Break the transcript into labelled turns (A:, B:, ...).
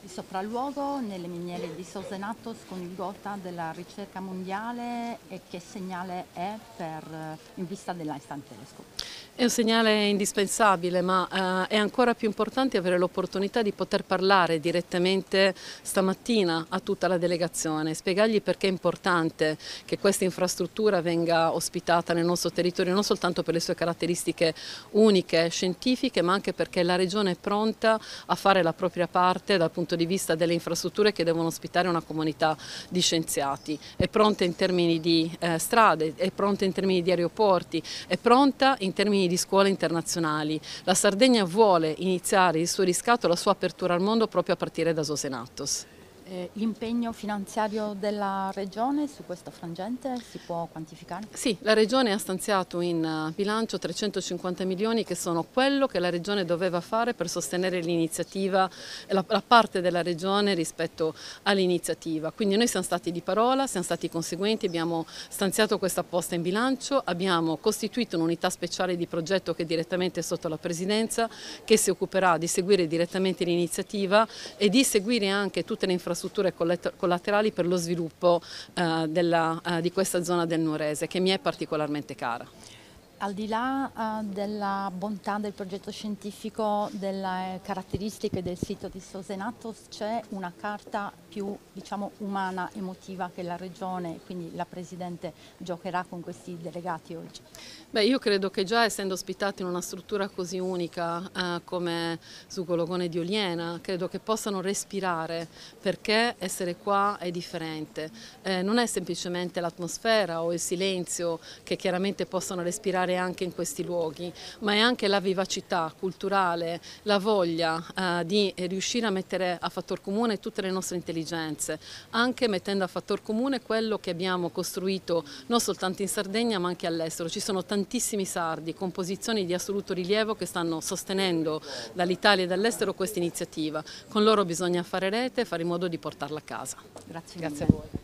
A: di sopralluogo nelle miniere di Sosenatos con il gota della ricerca mondiale e che segnale è per, in vista dell'Einstein Telescope?
B: È un segnale indispensabile, ma eh, è ancora più importante avere l'opportunità di poter parlare direttamente stamattina a tutta la delegazione, spiegargli perché è importante che questa infrastruttura venga ospitata nel nostro territorio, non soltanto per le sue caratteristiche uniche, scientifiche, ma anche perché la Regione è pronta a fare la propria parte dal punto di vista punto di vista delle infrastrutture che devono ospitare una comunità di scienziati, è pronta in termini di eh, strade, è pronta in termini di aeroporti, è pronta in termini di scuole internazionali. La Sardegna vuole iniziare il suo riscatto, la sua apertura al mondo proprio a partire da Sosenatos.
A: Eh, l'impegno finanziario della Regione su questo frangente si può quantificare? Sì,
B: la Regione ha stanziato in eh, bilancio 350 milioni che sono quello che la Regione doveva fare per sostenere l'iniziativa, la, la parte della Regione rispetto all'iniziativa. Quindi noi siamo stati di parola, siamo stati conseguenti, abbiamo stanziato questa posta in bilancio, abbiamo costituito un'unità speciale di progetto che è direttamente sotto la Presidenza che si occuperà di seguire direttamente l'iniziativa e di seguire anche tutte le infrastrutture infrastrutture collaterali per lo sviluppo eh, della, eh, di questa zona del Nuorese che mi è particolarmente cara.
A: Al di là uh, della bontà del progetto scientifico, delle caratteristiche del sito di Sosenatos, c'è una carta più diciamo, umana, emotiva che la Regione, quindi la Presidente giocherà con questi delegati oggi.
B: Beh, io credo che già essendo ospitati in una struttura così unica eh, come Sucologone di Oliena, credo che possano respirare perché essere qua è differente. Eh, non è semplicemente l'atmosfera o il silenzio che chiaramente possono respirare lavorare anche in questi luoghi, ma è anche la vivacità culturale, la voglia eh, di riuscire a mettere a fattor comune tutte le nostre intelligenze, anche mettendo a fattor comune quello che abbiamo costruito non soltanto in Sardegna ma anche all'estero. Ci sono tantissimi sardi con posizioni di assoluto rilievo che stanno sostenendo dall'Italia e dall'estero questa iniziativa. Con loro bisogna fare rete e fare in modo di portarla a casa. Grazie, Grazie a voi.